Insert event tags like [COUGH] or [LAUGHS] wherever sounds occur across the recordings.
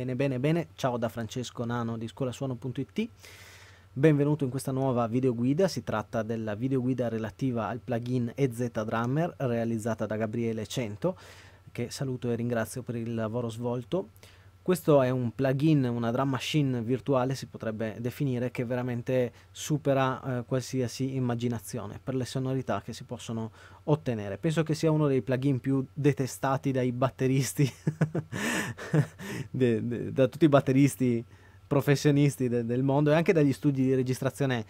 Bene, bene, bene. Ciao da Francesco Nano di scuolasuono.it. Benvenuto in questa nuova videoguida, si tratta della videoguida relativa al plugin EZ Drummer realizzata da Gabriele 100, che saluto e ringrazio per il lavoro svolto. Questo è un plugin, una drum machine virtuale si potrebbe definire che veramente supera eh, qualsiasi immaginazione per le sonorità che si possono ottenere. Penso che sia uno dei plugin più detestati dai batteristi, [LAUGHS] de, de, da tutti i batteristi professionisti de, del mondo e anche dagli studi di registrazione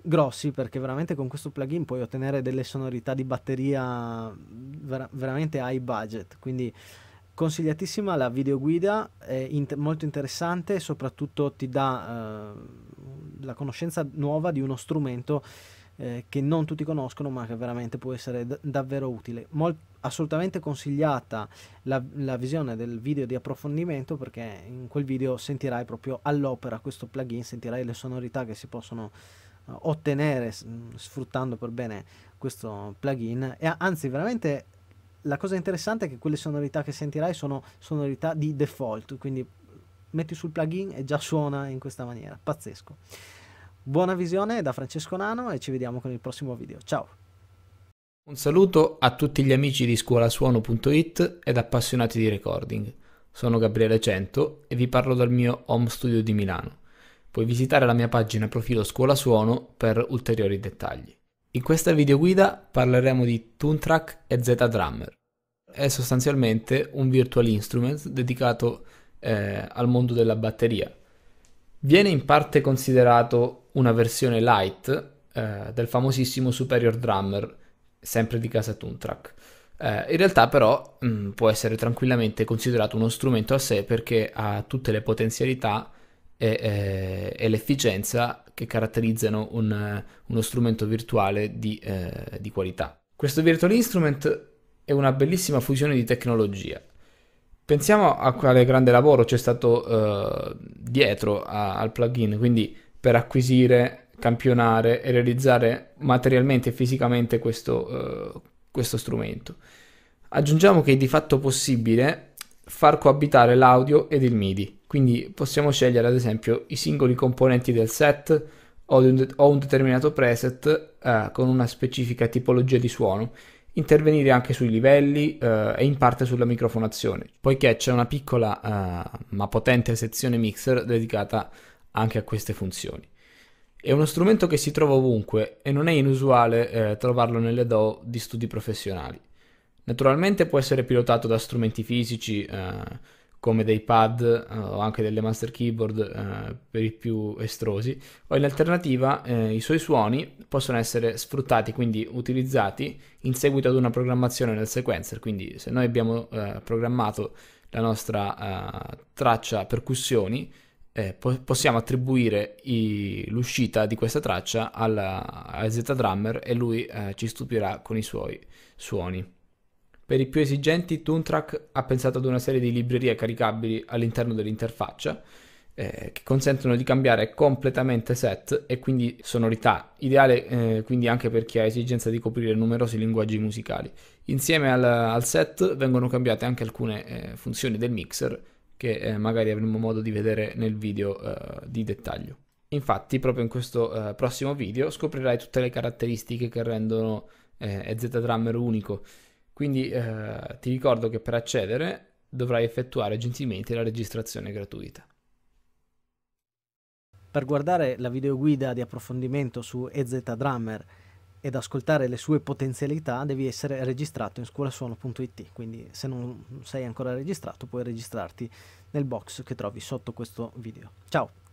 grossi perché veramente con questo plugin puoi ottenere delle sonorità di batteria ver veramente high budget. Quindi Consigliatissima la videoguida, è in molto interessante e soprattutto ti dà eh, la conoscenza nuova di uno strumento eh, che non tutti conoscono ma che veramente può essere davvero utile. Mol assolutamente consigliata la, la, visione del video di approfondimento perché in quel video sentirai proprio all'opera questo plugin, sentirai le sonorità che si possono eh, ottenere sfruttando per bene questo plugin e anzi veramente la cosa interessante è che quelle sonorità che sentirai sono sonorità di default, quindi metti sul plugin e già suona in questa maniera, pazzesco. Buona visione da Francesco Nano e ci vediamo con il prossimo video. Ciao! Un saluto a tutti gli amici di scuolasuono.it ed appassionati di recording. Sono Gabriele Cento e vi parlo dal mio home studio di Milano. Puoi visitare la mia pagina profilo Scuola Suono per ulteriori dettagli. In questa videoguida parleremo di Toontrack e Z-Drummer. È sostanzialmente un virtual instrument dedicato eh, al mondo della batteria. Viene in parte considerato una versione light eh, del famosissimo Superior Drummer, sempre di casa Toontrack. Eh, in realtà però mh, mm, può essere tranquillamente considerato uno strumento a sé perché ha tutte le potenzialità e, eh, e l'efficienza che caratterizzano un, uno strumento virtuale di, eh, di qualità. Questo virtual instrument è una bellissima fusione di tecnologia. Pensiamo a quale grande lavoro c'è stato eh, dietro a, al plugin, quindi per acquisire, campionare e realizzare materialmente e fisicamente questo, eh, questo strumento. Aggiungiamo che è di fatto possibile far coabitare l'audio ed il MIDI. Quindi possiamo scegliere ad esempio i singoli componenti del set o, un, o un determinato preset eh, con una specifica tipologia di suono, intervenire anche sui livelli eh, e in parte sulla microfonazione, poiché c'è una piccola eh, ma potente sezione mixer dedicata anche a queste funzioni. È uno strumento che si trova ovunque e non è inusuale eh, trovarlo nelle DAW di studi professionali. Naturalmente può essere pilotato da strumenti fisici eh, come dei pad eh, o anche delle master keyboard eh, per i più estrosi, o in alternativa eh, i suoi suoni possono essere sfruttati, quindi utilizzati in seguito ad una programmazione nel sequencer, quindi se noi abbiamo eh, programmato la nostra eh, traccia percussioni, eh, po- possiamo attribuire i- l'uscita di questa traccia al a Z Drummer e lui eh, ci stupirà con i suoi suoni. Per i più esigenti, Toontrack ha pensato ad una serie di librerie caricabili all'interno dell'interfaccia eh, che consentono di cambiare completamente set e quindi sonorità, ideale eh, quindi anche per chi ha esigenza di coprire numerosi linguaggi musicali. Insieme al, al set vengono cambiate anche alcune eh, funzioni del mixer che eh, magari avremo modo di vedere nel video eh, di dettaglio. Infatti, proprio in questo eh, prossimo video scoprirai tutte le caratteristiche che rendono EZ Drummer unico quindi eh, ti ricordo che per accedere dovrai effettuare gentilmente la registrazione gratuita. Per guardare la videoguida di approfondimento su EZ Drummer ed ascoltare le sue potenzialità devi essere registrato in scuolasuono.it, quindi se non sei ancora registrato puoi registrarti nel box che trovi sotto questo video. Ciao!